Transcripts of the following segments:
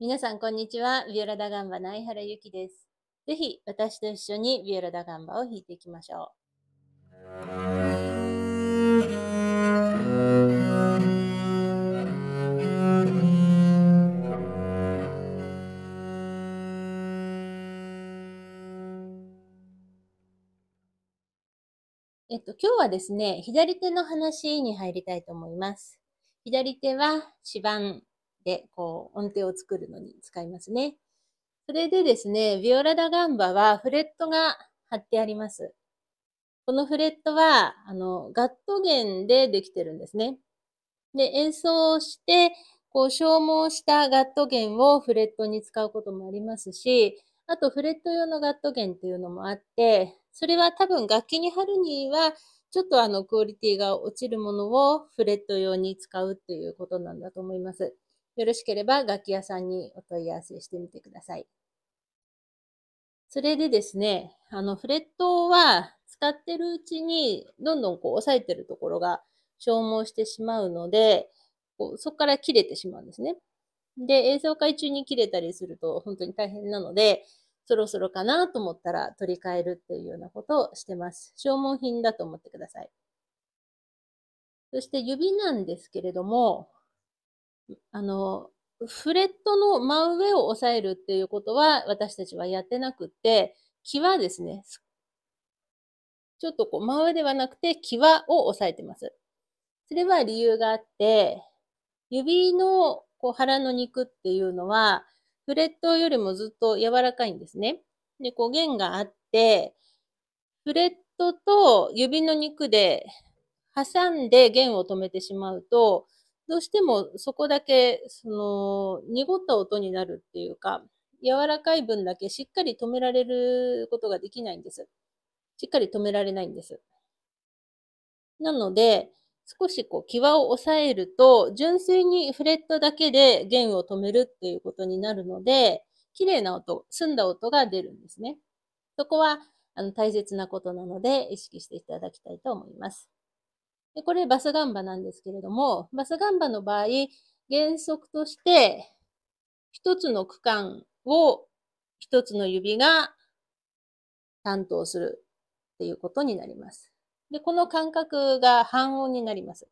皆さん、こんにちは。ビオラダガンバの相原ゆきです。ぜひ、私と一緒にビオラダガンバを弾いていきましょう。えっと、今日はですね、左手の話に入りたいと思います。左手は指板で、こう、音程を作るのに使いますね。それでですね、ビオラダガンバはフレットが貼ってあります。このフレットは、あの、ガット弦でできてるんですね。で、演奏して、こう、消耗したガット弦をフレットに使うこともありますし、あとフレット用のガット弦っていうのもあって、それは多分楽器に貼るには、ちょっとあのクオリティが落ちるものをフレット用に使うっていうことなんだと思います。よろしければ楽器屋さんにお問い合わせしてみてください。それでですね、あの、フレットは使ってるうちに、どんどんこう、押さえてるところが消耗してしまうので、こうそこから切れてしまうんですね。で、映像会中に切れたりすると本当に大変なので、そろそろかなと思ったら取り替えるっていうようなことをしてます。消耗品だと思ってください。そして指なんですけれども、あの、フレットの真上を押さえるっていうことは私たちはやってなくて、際ですね、ちょっとこう真上ではなくて際を押さえてます。それは理由があって、指のこう腹の肉っていうのは、フレットよりもずっと柔らかいんですね。で、こう弦があって、フレットと指の肉で挟んで弦を止めてしまうと、どうしてもそこだけ、その、濁った音になるっていうか、柔らかい分だけしっかり止められることができないんです。しっかり止められないんです。なので、少しこう、際を抑えると、純粋にフレットだけで弦を止めるっていうことになるので、綺麗な音、澄んだ音が出るんですね。そこは、あの、大切なことなので、意識していただきたいと思います。でこれバスガンバなんですけれども、バスガンバの場合、原則として一つの区間を一つの指が担当するっていうことになります。で、この間隔が半音になります。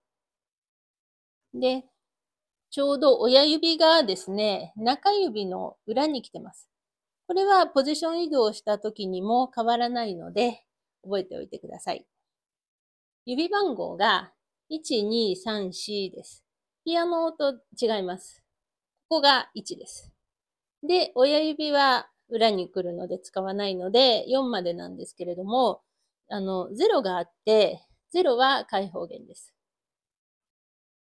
で、ちょうど親指がですね、中指の裏に来てます。これはポジション移動した時にも変わらないので、覚えておいてください。指番号が1234です。ピアノと違います。ここが1です。で、親指は裏に来るので使わないので、4までなんですけれども、あの、0があって、0は開放弦です。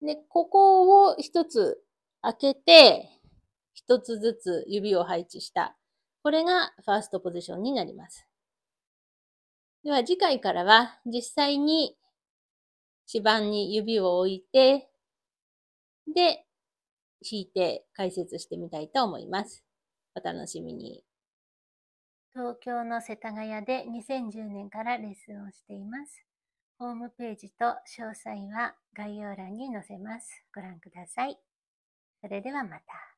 で、ここを1つ開けて、1つずつ指を配置した。これがファーストポジションになります。では次回からは実際に指板に指を置いて、で、引いて解説してみたいと思います。お楽しみに。東京の世田谷で2010年からレッスンをしています。ホームページと詳細は概要欄に載せます。ご覧ください。それではまた。